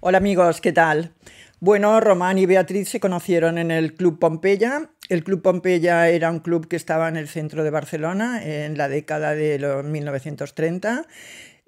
Hola amigos, ¿qué tal? Bueno, Román y Beatriz se conocieron en el Club Pompeya. El Club Pompeya era un club que estaba en el centro de Barcelona en la década de los 1930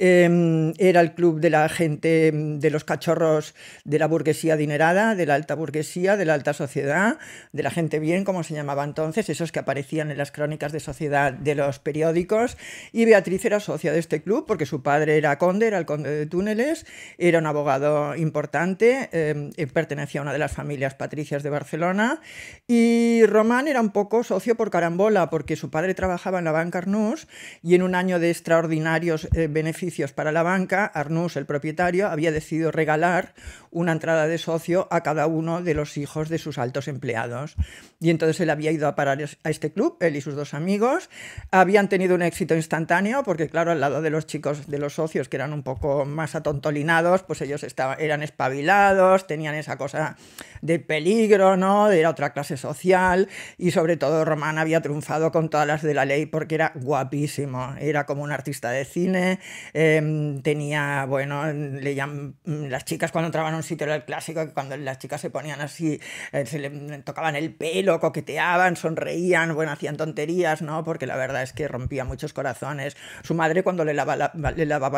Em, era el club de la gente, em, de los cachorros de la burguesía adinerada, de la alta burguesía, de la alta sociedad, de la gente bien, como se llamaba entonces, esos que aparecían en las crónicas de sociedad de los periódicos. Y Beatriz era socia de este club porque su padre era conde, era el conde de Túneles, era un abogado importante, em, eh, pertenecía a una de las familias patricias de Barcelona. Y Román era un poco socio por carambola porque su padre trabajaba en la banca Arnús y en un año de extraordinarios eh, beneficios para la banca, Arnús, el propietario, había decidido regalar una entrada de socio a cada uno de los hijos de sus altos empleados. Y entonces él había ido a parar a este club, él y sus dos amigos. Habían tenido un éxito instantáneo, porque claro, al lado de los chicos, de los socios que eran un poco más atontolinados, pues ellos estaban, eran espabilados, tenían esa cosa de peligro, ¿no? Era otra clase social. Y sobre todo Román había triunfado con todas las de la ley porque era guapísimo. Era como un artista de cine, Em, tenía, bueno, mm, las chicas cuando entraban a un sitio era el clásico, que cuando las chicas se ponían así, eh, se le tocaban el pelo, coqueteaban, sonreían, bueno, hacían tonterías, ¿no? Porque la verdad es que rompía muchos corazones. Su madre cuando le, lavaba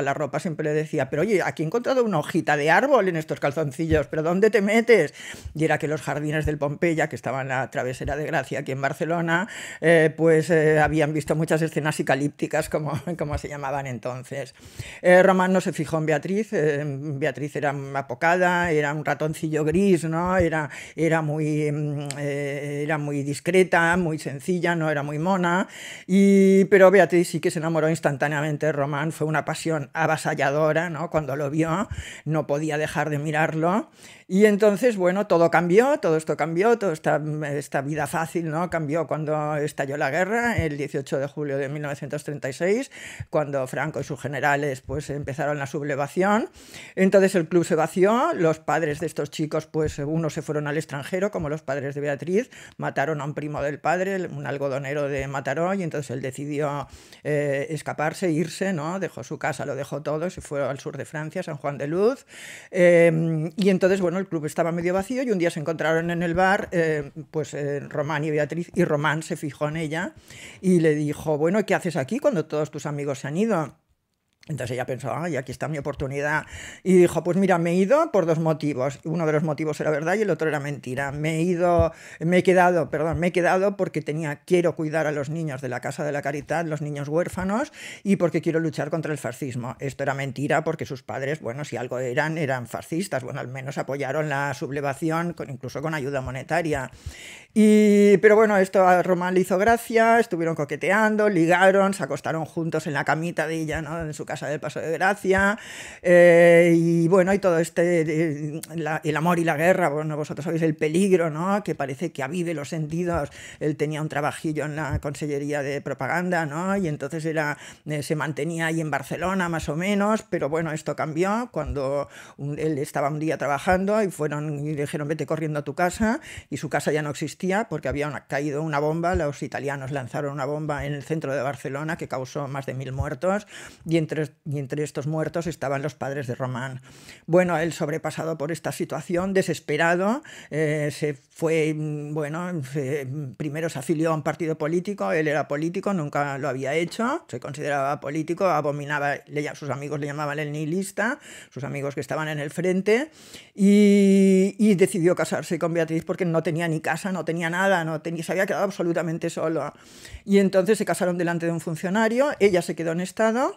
la ropa siempre le decía, pero oye, aquí he encontrado una hojita de árbol en estos calzoncillos, pero ¿dónde te metes? Y era que los jardines del Pompeya, que estaban en la travesera de Gracia aquí en Barcelona, eh, pues eh, habían visto muchas escenas psicalípticas, como se llamaban entonces. Eh, Román no se fijó en Beatriz, eh, Beatriz era apocada, era un ratoncillo gris, ¿no? Era, era, muy, mm, eh, era muy discreta, muy sencilla, no era muy mona, pero Beatriz sí que se enamoró instantáneamente Román, fue una pasión avasalladora, Cuando lo vio no podía dejar de mirarlo, y entonces, bueno, todo cambió, todo esto cambió, toda esta, esta vida fácil, ¿no? Cambió cuando estalló la guerra, el 18 de julio de 1936, cuando Franco y su general Después pues empezaron la sublevación, entonces el club se vació, los padres de estos chicos pues uno se fueron al extranjero como los padres de Beatriz, mataron a un primo del padre, un algodonero de Mataró y entonces él decidió eh, escaparse, irse, ¿no? Dejó su casa, lo dejó todo, se fue al sur de Francia, San Juan de Luz em, y entonces bueno, el club estaba medio vacío y un día se encontraron en el bar eh, pues eh, Román y Beatriz y Román se fijó en ella y le dijo, bueno, ¿qué haces aquí cuando todos tus amigos se han ido? Entonces ella pensó, ay, aquí está mi oportunidad. Y dijo, pues mira, me he ido por dos motivos. Uno de los motivos era verdad y el otro era mentira. Me he ido, me he quedado, perdón, me he quedado porque tenía, quiero cuidar a los niños de la Casa de la Caridad, los niños huérfanos, y porque quiero luchar contra el fascismo. Esto era mentira porque sus padres, bueno, si algo eran, eran fascistas. Bueno, al menos apoyaron la sublevación, incluso con ayuda monetaria. Y, pero bueno, esto a Román le hizo gracia, estuvieron coqueteando, ligaron, se acostaron juntos en la camita de ella, ¿no? En su casa del Paso de Gracia, eh, y bueno, y todo este, el amor y la guerra, bueno, vosotros sabéis el peligro, ¿no? Que parece que avive los sentidos. Él tenía un trabajillo en la Consellería de Propaganda, ¿no? Y entonces era, eh, se mantenía ahí en Barcelona, más o menos, pero bueno, esto cambió cuando él estaba un día trabajando y fueron y dijeron, vete corriendo a tu casa, y su casa ya no existía porque había caído una bomba, los italianos lanzaron una bomba en el centro de Barcelona que causó más de mil muertos, y entre y entre estos muertos estaban los padres de Román. Bueno, él sobrepasado por esta situación, desesperado, eh, se fue, mm, bueno, mm, primero se afilió a un partido político, él era político, nunca lo había hecho, se consideraba político, abominaba, le, sus amigos le llamaban el nihilista, sus amigos que estaban en el frente, y, decidió casarse con Beatriz porque no tenía ni casa, no tenía nada, no tenía, se había quedado absolutamente solo. Y entonces se casaron delante de un funcionario, ella se quedó en estado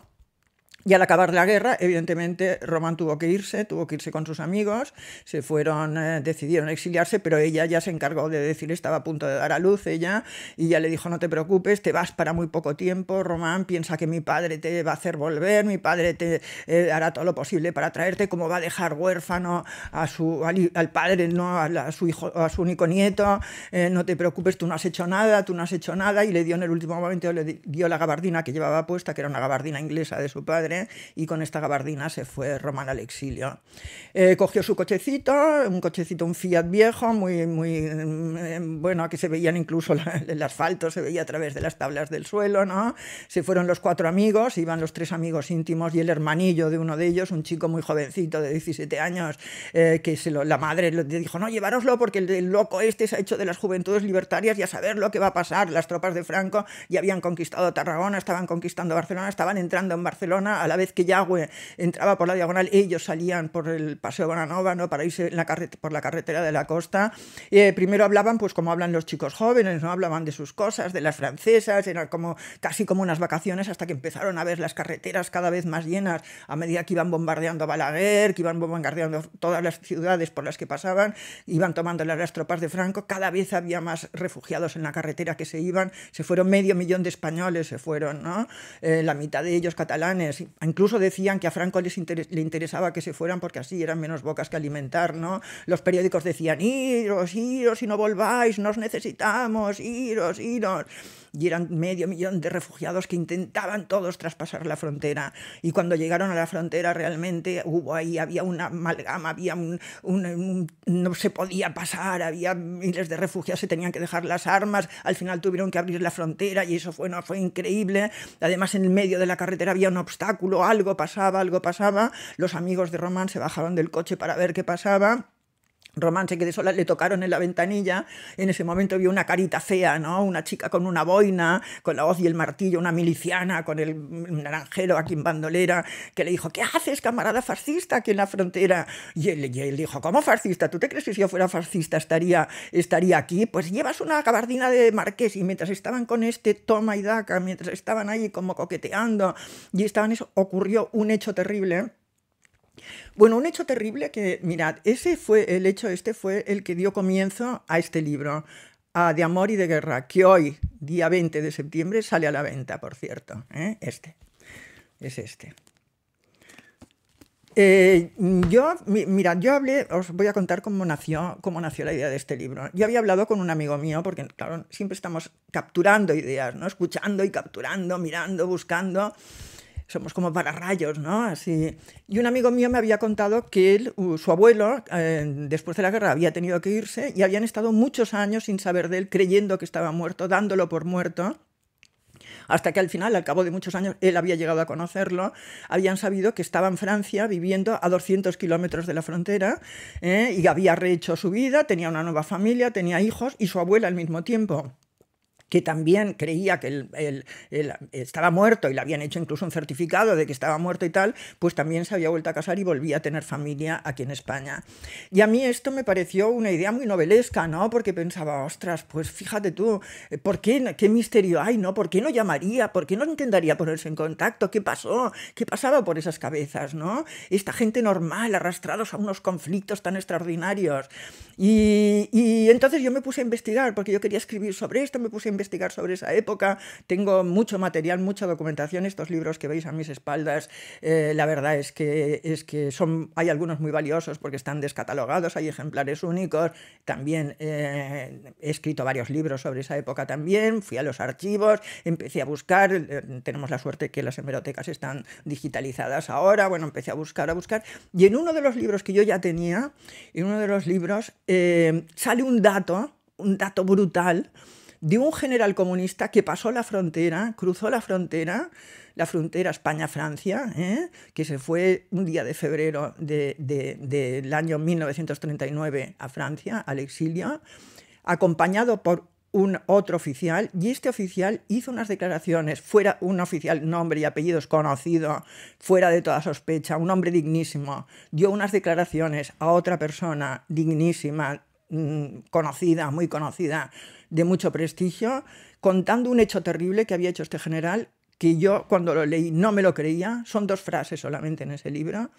y al acabar la guerra, evidentemente, Román tuvo que irse, tuvo que irse con sus amigos, se fueron, eh, decidieron exiliarse, pero ella ya se encargó de decir, estaba a punto de dar a luz ella, y ya le dijo, no te preocupes, te vas para muy poco tiempo, Román, piensa que mi padre te va a hacer volver, mi padre te eh, hará todo lo posible para traerte, como va a dejar huérfano a su, al, padre, no a, su hijo, a su único nieto, eh, no te preocupes, tú no has hecho nada, tú no has hecho nada, y le dio en el último momento, le dio la gabardina que llevaba puesta, que era una gabardina inglesa de su padre, y con esta gabardina se fue Román al exilio. Eh, cogió su cochecito, un cochecito, un Fiat viejo, muy, muy mm, mm, bueno, que se veían incluso la, el asfalto, se veía a través de las tablas del suelo, ¿no? Se fueron los cuatro amigos, iban los tres amigos íntimos y el hermanillo de uno de ellos, un chico muy jovencito de 17 años, eh, que la madre le dijo, no, llevároslo porque el, el loco este se ha hecho de las juventudes libertarias y a saber lo que va a pasar. Las tropas de Franco ya habían conquistado Tarragona, estaban conquistando Barcelona, estaban entrando en Barcelona, a la vez que Yagüe entraba por la diagonal, ellos salían por el Paseo Bonanova, ¿no? Para irse en la por la carretera de la costa. Eh, primero hablaban, pues como hablan los chicos jóvenes, ¿no? Hablaban de sus cosas, de las francesas, eran como, casi como unas vacaciones hasta que empezaron a ver las carreteras cada vez más llenas a medida que iban bombardeando Balaguer, que iban bombardeando todas las ciudades por las que pasaban, iban tomando las tropas de Franco, cada vez había más refugiados en la carretera que se iban, se fueron medio millón de españoles, se fueron, ¿no? Eh, la mitad de ellos catalanes, Incluso decían que a Franco les le interesaba que se fueran porque así eran menos bocas que alimentar, ¿no? Los periódicos decían, iros, iros y no volváis, nos necesitamos, iros, iros y eran medio millón de refugiados que intentaban todos traspasar la frontera. Y cuando llegaron a la frontera realmente hubo ahí, había una amalgama, había un, no se podía pasar, había miles de refugiados, se tenían que dejar las armas, al final tuvieron que abrir la frontera y eso fue, no, fue increíble. Además en el medio de la carretera había un obstáculo, algo pasaba, algo pasaba. Los amigos de Román se bajaron del coche para ver qué pasaba romance que de sola le tocaron en la ventanilla, en ese momento vio una carita fea, ¿no? Una chica con una boina, con la hoz y el martillo, una miliciana con el naranjero aquí en bandolera, que le dijo, ¿qué haces, camarada fascista, aquí en la frontera? Y él, dijo, ¿cómo fascista? ¿Tú te crees que si yo fuera fascista estaría, estaría aquí? Pues llevas una gabardina de marqués y mientras estaban con este toma y daca, mientras estaban ahí como coqueteando y estaban eso, ocurrió un hecho terrible bueno, un hecho terrible que, mirad, ese fue, el hecho este fue el que dio comienzo a este libro, a De Amor y de Guerra, que hoy, día 20 de septiembre, sale a la venta, por cierto. ¿eh? Este, es este. Eh, yo, mirad, yo hablé, os voy a contar cómo nació, nació la idea de este libro. Yo había hablado con un amigo mío, porque claro, siempre estamos capturando ideas, ¿no? Escuchando y capturando, mirando, buscando somos como para rayos, ¿no? Así. Y un amigo mío me había contado que su abuelo, eh, después de la guerra, había tenido que irse y habían estado muchos años sin saber de él, creyendo que estaba muerto, dándolo por muerto hasta que al final, al cabo de muchos años, él había llegado a conocerlo, habían sabido que estaba en Francia viviendo a 200 kilómetros de la frontera eh, y había rehecho su vida, tenía una nueva familia, tenía hijos y su abuela al mismo tiempo que también creía que él, estaba muerto y le habían hecho incluso un certificado de que estaba muerto y tal, pues también se había vuelto a casar y volvía a tener familia aquí en España. Y a mí esto me pareció una idea muy novelesca, ¿no? Porque pensaba, ostras, pues fíjate tú, eh, ¿por qué? ¿Qué misterio hay, no? ¿Por qué no llamaría? ¿Por qué no intentaría ponerse en contacto? ¿Qué pasó? ¿Qué pasaba por esas cabezas, no? Esta gente normal, arrastrados a unos conflictos tan extraordinarios. Y, y entonces yo me puse a investigar, porque yo quería escribir sobre esto, me puse a investigar investigar sobre esa época, tengo mucho material, mucha documentación, estos libros que veis a mis espaldas, eh, la verdad es que, es que son, hay algunos muy valiosos porque están descatalogados, hay ejemplares únicos, también eh, he escrito varios libros sobre esa época también, fui a los archivos, empecé a buscar, eh, tenemos la suerte que las hemerotecas están digitalizadas ahora, bueno, empecé a buscar, a buscar, y en uno de los libros que yo ya tenía, en uno de los libros, sale un dato, un dato brutal, de un general comunista que pasó la frontera, cruzó la frontera, la frontera España-Francia, ¿eh? que se fue un día de febrero del año 1939 a Francia, al exilio, acompañado por un otro oficial y este oficial hizo unas declaraciones, fuera un oficial, nombre y apellidos conocido, fuera de toda sospecha, un hombre dignísimo, dio unas declaraciones a otra persona dignísima, mm, conocida, muy conocida, de mucho prestigio, contando un hecho terrible que había hecho este general, que yo cuando lo leí no me lo creía, son dos frases solamente en ese libro,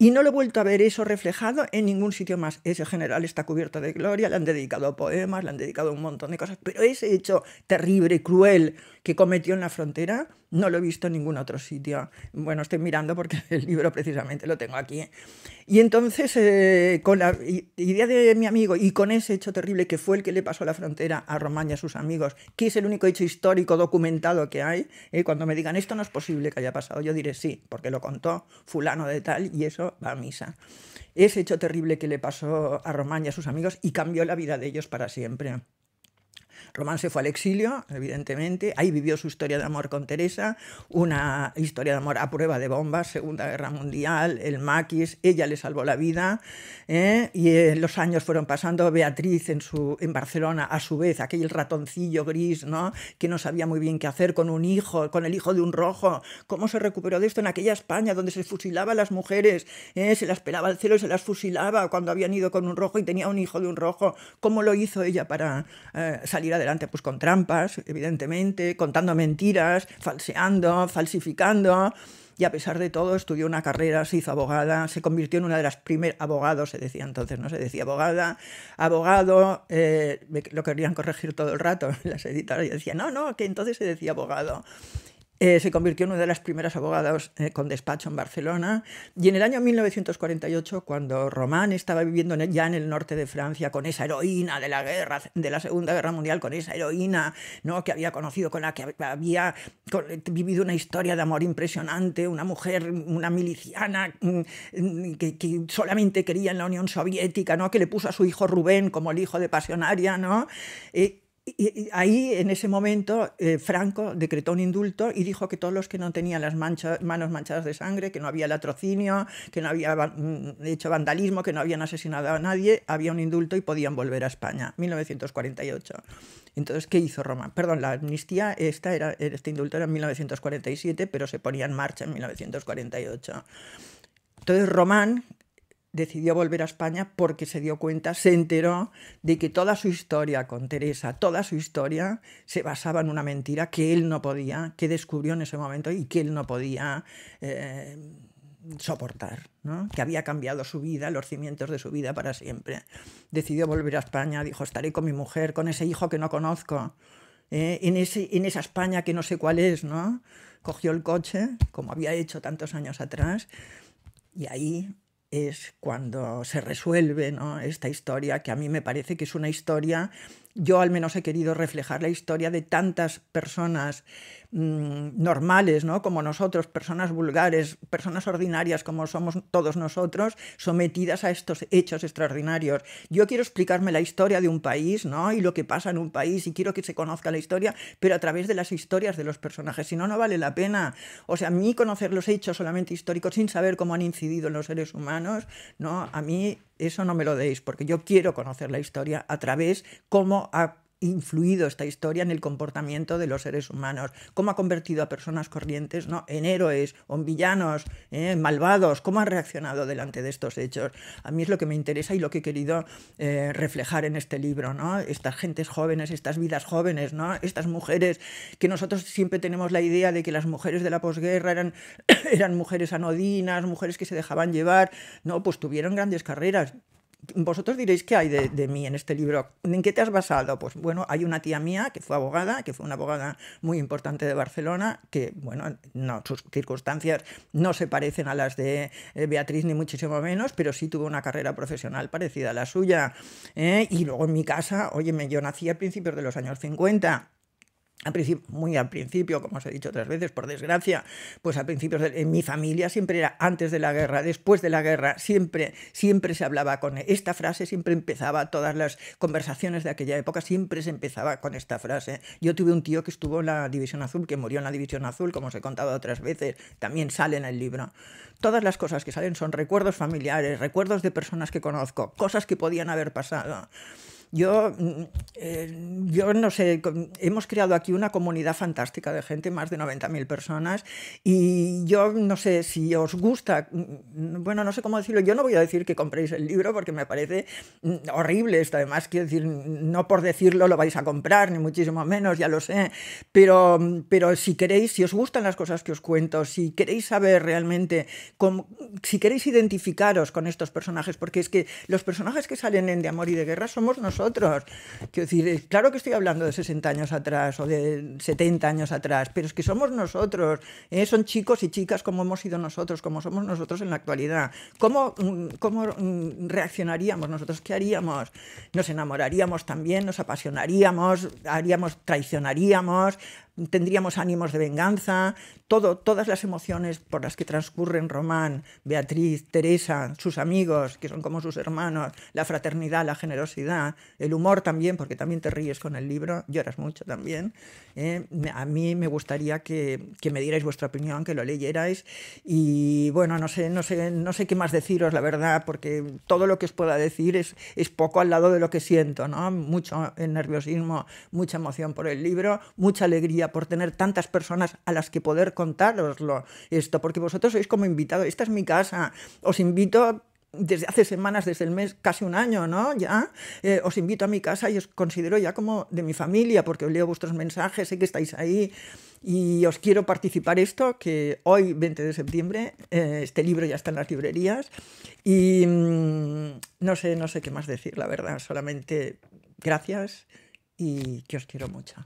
y no lo he vuelto a ver eso reflejado en ningún sitio más. Ese general está cubierto de gloria, le han dedicado poemas, le han dedicado un montón de cosas, pero ese hecho terrible cruel que cometió en la frontera no lo he visto en ningún otro sitio. Bueno, estoy mirando porque el libro precisamente lo tengo aquí. Y entonces, eh, con la idea de mi amigo y con ese hecho terrible que fue el que le pasó a la frontera a Román y a sus amigos, que es el único hecho histórico documentado que hay, eh, cuando me digan esto no es posible que haya pasado, yo diré sí, porque lo contó fulano de tal y eso va a misa. Ese hecho terrible que le pasó a Román y a sus amigos y cambió la vida de ellos para siempre. Román se fue al exilio, evidentemente, ahí vivió su historia de amor con Teresa, una historia de amor a prueba de bombas, Segunda Guerra Mundial, el maquis, ella le salvó la vida, ¿eh? y eh, los años fueron pasando, Beatriz en, su, en Barcelona, a su vez, aquel ratoncillo gris, ¿no? que no sabía muy bien qué hacer con un hijo, con el hijo de un rojo, cómo se recuperó de esto en aquella España donde se fusilaba a las mujeres, ¿eh? se las pelaba al cielo y se las fusilaba cuando habían ido con un rojo y tenía un hijo de un rojo, cómo lo hizo ella para salir adelante? Pues con trampas, evidentemente, contando mentiras, falseando, falsificando. Y a pesar de todo, estudió una carrera, se hizo abogada, se convirtió en una de las primeras abogados, se decía entonces, no se decía abogada, abogado, eh, lo querían corregir todo el rato las editoras y decía, no, no, que entonces se decía abogado. Eh, se convirtió en una de las primeras abogadas eh, con despacho en Barcelona y en el año 1948, cuando Román estaba viviendo ya en el norte de Francia con esa heroína de la guerra, de la Segunda Guerra Mundial, con esa heroína ¿no? que había conocido, con la que había eh, vivido una historia de amor impresionante, una mujer, una miliciana mm, que, solamente quería en la Unión Soviética, ¿no? que le puso a su hijo Rubén como el hijo de pasionaria, ¿no? y, ahí, en ese momento, eh, Franco decretó un indulto y dijo que todos los que no tenían las manos manchadas de sangre, que no había latrocinio, que no había mm, hecho vandalismo, que no habían asesinado a nadie, había un indulto y podían volver a España, 1948. Entonces, ¿qué hizo Roma? Perdón, la amnistía, esta era, este indulto era en 1947, pero se ponía en marcha en 1948. Entonces Román, decidió volver a España porque se dio cuenta, se enteró de que toda su historia con Teresa, toda su historia se basaba en una mentira que él no podía, que descubrió en ese momento y que él no podía eh, soportar, que había cambiado su vida, los cimientos de su vida para siempre. Decidió volver a España, dijo, estaré con mi mujer, con ese hijo que no conozco, eh, en, ese, en esa España que no sé cuál es, ¿no? Cogió el coche, como había hecho tantos años atrás, y ahí es cuando se resuelve esta historia, que a mí me parece que es una historia yo al menos he querido reflejar la historia de tantas personas mm, normales, ¿no? Como nosotros, personas vulgares, personas ordinarias como somos todos nosotros, sometidas a estos hechos extraordinarios. Yo quiero explicarme la historia de un país, ¿no? Y lo que pasa en un país y quiero que se conozca la historia, pero a través de las historias de los personajes, si no no vale la pena. O sea, a mí conocer los hechos solamente históricos sin saber cómo han incidido en los seres humanos, ¿no? A mí eso no me lo deis, porque yo quiero conocer la historia a través cómo ha influido esta historia en el comportamiento de los seres humanos, cómo ha convertido a personas corrientes ¿no? en héroes o en villanos, eh, en malvados, cómo ha reaccionado delante de estos hechos. A mí es lo que me interesa y lo que he querido eh, reflejar en este libro, ¿no? estas gentes jóvenes, estas vidas jóvenes, ¿no? estas mujeres que nosotros siempre tenemos la idea de que las mujeres de la posguerra eran, eran mujeres anodinas, mujeres que se dejaban llevar, no, pues tuvieron grandes carreras vosotros diréis qué hay de, mí en este libro, ¿en qué te has basado? Pues bueno, hay una tía mía que fue abogada, que fue una abogada muy importante de Barcelona, que bueno, no, sus circunstancias no se parecen a las de eh, Beatriz ni muchísimo menos, pero sí tuvo una carrera profesional parecida a la suya. ¿eh? Y luego en mi casa, oye, yo nací a principios de los años 50 muy al principio, como os he dicho otras veces, por desgracia, pues al principio en mi familia siempre era antes de la guerra, después de la guerra, siempre, siempre se hablaba con e, esta frase, siempre empezaba todas las conversaciones de aquella época, siempre se empezaba con esta frase. Yo tuve un tío que estuvo en la División Azul, que murió en la División Azul, como os he contado otras veces, también sale en el libro. Todas las cosas que salen son recuerdos familiares, recuerdos de personas que conozco, cosas que podían haber pasado. Yo, mm, eh, yo no sé, hemos creado aquí una comunidad fantástica de gente, más de 90.000 personas, y yo no sé si os gusta, mm, bueno, no sé cómo decirlo, yo no voy a decir que compréis el libro porque me parece mm, horrible esto, además, quiero decir, no por decirlo lo vais a comprar, ni muchísimo menos, ya lo sé, pero, pero si queréis, si os gustan las cosas que os cuento, si queréis saber realmente, si queréis identificaros con estos personajes, porque es que los personajes que salen en De Amor y de Guerra somos nosotros, Quiero decir, eh, claro que estoy hablando de 60 años atrás o de 70 años atrás, pero es que somos nosotros, ¿eh? son chicos y chicas como hemos sido nosotros, como somos nosotros en la actualidad. ¿Cómo, mm, cómo mm, reaccionaríamos nosotros? ¿Qué haríamos? Nos enamoraríamos también, nos apasionaríamos, haríamos, traicionaríamos, tendríamos ánimos de venganza, todo, todas las emociones por las que transcurren Román, Beatriz, Teresa, sus amigos, que son como sus hermanos, la fraternidad, la generosidad, el humor también, porque también te ríes con el libro, lloras mucho también. Eh, a mí me gustaría que, que, me dierais vuestra opinión, que lo leyerais. Y bueno, no sé, no sé, no sé qué más deciros, la verdad, porque todo lo que os pueda decir es, es poco al lado de lo que siento, ¿no? Mucho nerviosismo, mucha emoción por el libro, mucha alegría por tener tantas personas a las que poder contároslo esto, porque vosotros sois como invitados, esta es mi casa, os invito desde hace semanas, desde el mes, casi un año, ¿no? Ya eh, os invito a mi casa y os considero ya como de mi familia, porque leo vuestros mensajes, sé que estáis ahí y os quiero participar esto, que hoy, 20 de septiembre, eh, este libro ya está en las librerías y mm, no sé, no sé qué más decir, la verdad, solamente gracias y que os quiero mucho.